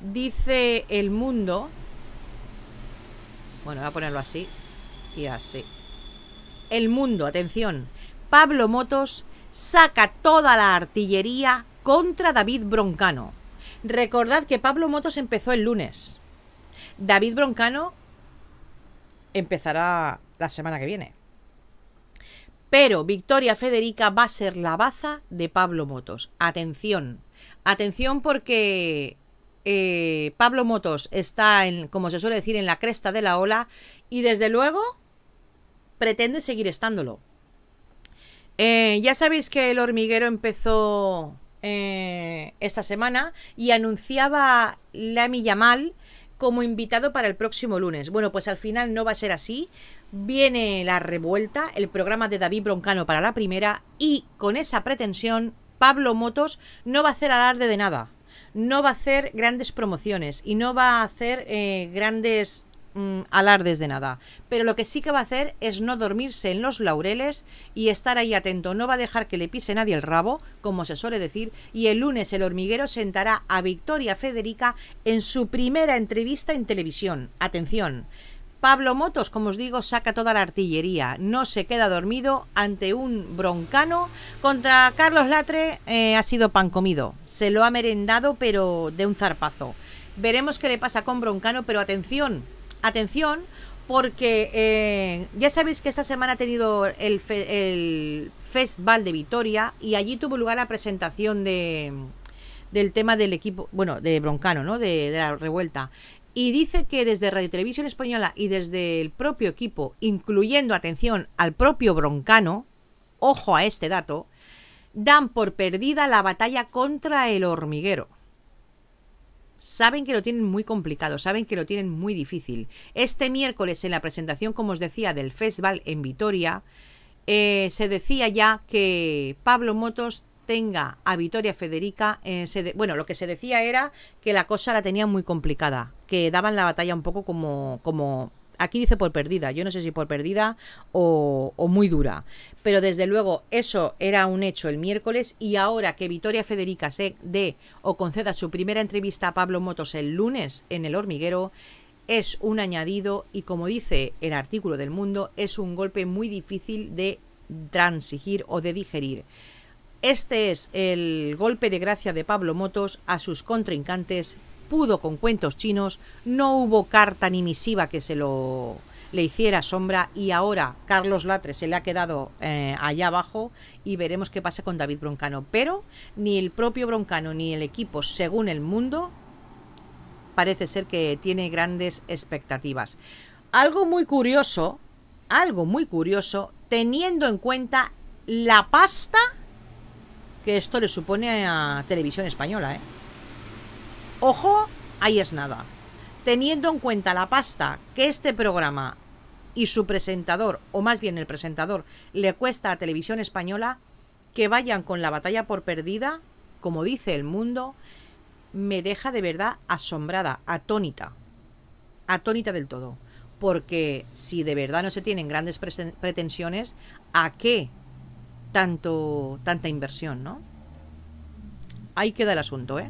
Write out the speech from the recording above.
dice el mundo. Bueno, voy a ponerlo así y así. El mundo, atención. Pablo Motos saca toda la artillería contra David Broncano. Recordad que Pablo Motos empezó el lunes. David Broncano empezará la semana que viene. Pero Victoria Federica va a ser la baza de Pablo Motos. Atención. Atención porque eh, Pablo Motos está, en, como se suele decir, en la cresta de la ola y desde luego pretende seguir estándolo. Eh, ya sabéis que el hormiguero empezó eh, esta semana y anunciaba Lami Yamal como invitado para el próximo lunes. Bueno, pues al final no va a ser así. Viene la revuelta, el programa de David Broncano para la primera y con esa pretensión Pablo Motos no va a hacer alarde de nada no va a hacer grandes promociones y no va a hacer eh, grandes mm, alardes de nada. Pero lo que sí que va a hacer es no dormirse en los laureles y estar ahí atento. No va a dejar que le pise nadie el rabo, como se suele decir. Y el lunes el hormiguero sentará a Victoria Federica en su primera entrevista en televisión. Atención Pablo Motos, como os digo, saca toda la artillería. No se queda dormido ante un broncano. Contra Carlos Latre eh, ha sido pan comido. Se lo ha merendado, pero de un zarpazo. Veremos qué le pasa con Broncano, pero atención, atención, porque eh, ya sabéis que esta semana ha tenido el, Festival de Vitoria y allí tuvo lugar la presentación del tema del equipo, bueno, de Broncano, ¿no? de, la revuelta y dice que desde Radio Televisión Española y desde el propio equipo, incluyendo atención al propio Broncano, ojo a este dato, dan por perdida la batalla contra el hormiguero. Saben que lo tienen muy complicado, saben que lo tienen muy difícil. Este miércoles en la presentación, como os decía, del festival en Vitoria, eh, se decía ya que Pablo Motos tenga a Victoria Federica, en bueno, lo que se decía era que la cosa la tenían muy complicada, que daban la batalla un poco como, como aquí dice por perdida, yo no sé si por perdida o, muy dura, pero desde luego eso era un hecho el miércoles y ahora que Victoria Federica se dé o conceda su primera entrevista a Pablo Motos el lunes en el hormiguero, es un añadido y como dice el artículo del mundo, es un golpe muy difícil de transigir o de digerir. Este es el golpe de gracia de Pablo Motos a sus contrincantes. Pudo con cuentos chinos, no hubo carta ni misiva que se lo le hiciera sombra y ahora Carlos Latre se le ha quedado eh, allá abajo y veremos qué pasa con David Broncano. Pero ni el propio Broncano ni el equipo, según el mundo, parece ser que tiene grandes expectativas. Algo muy curioso, algo muy curioso, teniendo en cuenta la pasta que esto le supone a Televisión Española, ¿eh? Ojo, ahí es nada. Teniendo en cuenta la pasta que este programa y su presentador, o más bien el presentador, le cuesta a Televisión Española, que vayan con la batalla por perdida, como dice el mundo, me deja de verdad asombrada, atónita, atónita del todo. Porque si de verdad no se tienen grandes pretensiones, ¿a qué tanto, tanta inversión, ¿no? Ahí queda el asunto, ¿eh?